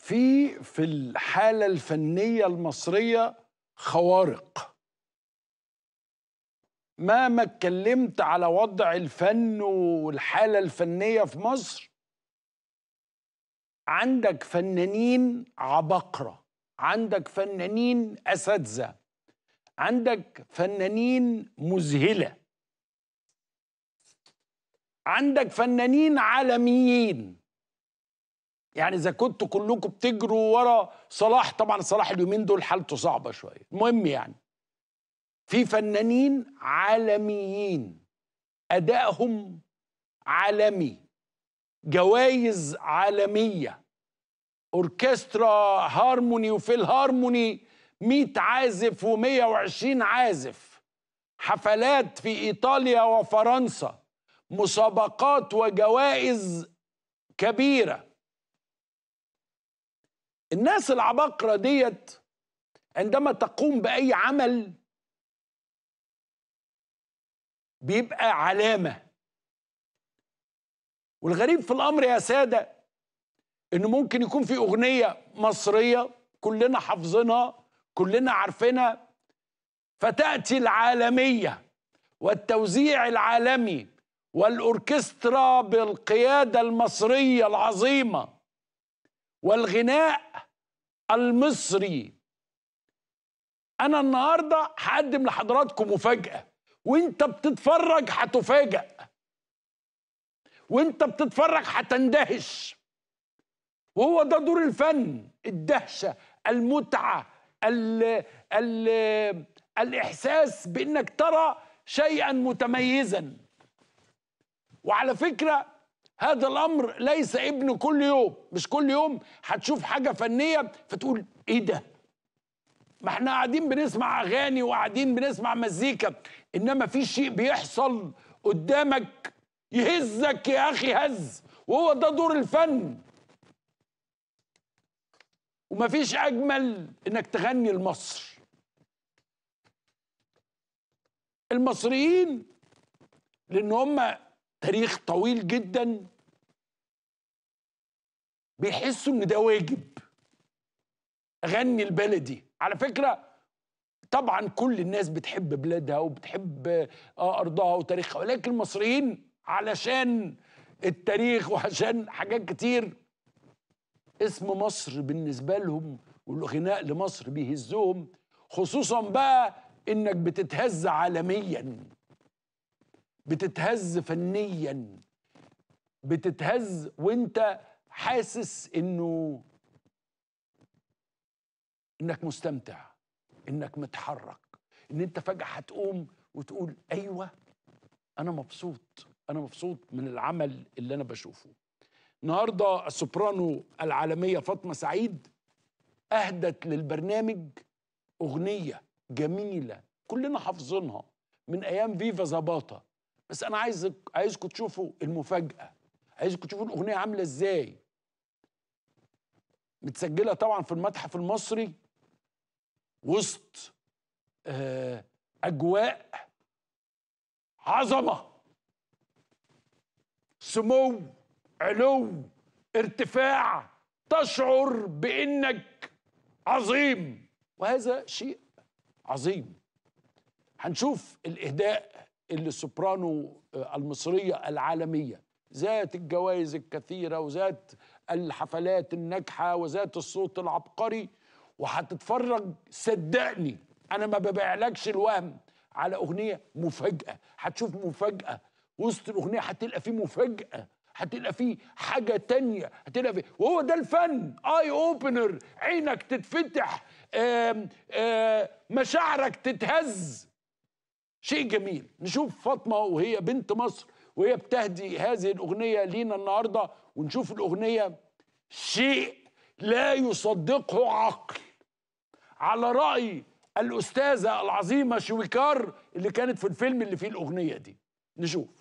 في في الحاله الفنيه المصريه خوارق مهما اتكلمت على وضع الفن والحاله الفنيه في مصر عندك فنانين عبقره عندك فنانين اساتذه عندك فنانين مذهله عندك فنانين عالميين يعني اذا كنتوا كلكم بتجروا ورا صلاح طبعا صلاح اليومين دول حالته صعبه شويه المهم يعني في فنانين عالميين ادائهم عالمي جوائز عالميه اوركسترا هارموني وفي الهارموني 100 عازف و120 عازف حفلات في ايطاليا وفرنسا مسابقات وجوائز كبيره الناس العباقرة ديت عندما تقوم بأي عمل بيبقى علامة والغريب في الأمر يا سادة إنه ممكن يكون في أغنية مصرية كلنا حافظينها كلنا عارفينها فتأتي العالمية والتوزيع العالمي والأوركسترا بالقيادة المصرية العظيمة والغناء المصري انا النهارده هقدم لحضراتكم مفاجاه وانت بتتفرج هتفاجئ وانت بتتفرج هتندهش وهو ده دور الفن الدهشه المتعه ال ال الاحساس بانك ترى شيئا متميزا وعلى فكره هذا الامر ليس ابن كل يوم مش كل يوم هتشوف حاجه فنيه فتقول ايه ده ما احنا قاعدين بنسمع اغاني وقاعدين بنسمع مزيكا انما في شيء بيحصل قدامك يهزك يا اخي هز وهو ده دور الفن ومفيش اجمل انك تغني لمصر المصريين لان هم تاريخ طويل جدا بيحسوا ان ده واجب اغني البلدي على فكره طبعا كل الناس بتحب بلادها وبتحب آه، ارضها وتاريخها ولكن المصريين علشان التاريخ وعشان حاجات كتير اسم مصر بالنسبه لهم والغناء لمصر بيهزهم خصوصا بقى انك بتتهز عالميا بتتهز فنيا بتتهز وانت حاسس انه انك مستمتع انك متحرك ان انت فجاه هتقوم وتقول ايوه انا مبسوط انا مبسوط من العمل اللي انا بشوفه النهارده السوبرانو العالميه فاطمه سعيد اهدت للبرنامج اغنيه جميله كلنا حافظينها من ايام فيفا زباطه بس انا عايز عايزكم تشوفوا المفاجاه عايزكم تشوفوا الاغنيه عامله ازاي متسجله طبعا في المتحف المصري وسط آه، اجواء عظمه سمو علو ارتفاع تشعر بانك عظيم وهذا شيء عظيم هنشوف الاهداء اللي سوبرانو آه، المصرية العالمية ذات الجوائز الكثيرة وذات الحفلات الناجحة وذات الصوت العبقري وهتتفرج صدقني أنا ما ببيعلكش الوهم على أغنية مفاجأة هتشوف مفاجأة وسط الأغنية هتلقى فيه مفاجأة هتلقى فيه حاجة تانية هتلقى فيه وهو ده الفن اي اوبنر عينك تتفتح آم آم مشاعرك تتهز شيء جميل نشوف فاطمه وهي بنت مصر وهي بتهدي هذه الاغنيه لينا النهارده ونشوف الاغنيه شيء لا يصدقه عقل على راي الاستاذه العظيمه شويكار اللي كانت في الفيلم اللي فيه الاغنيه دي نشوف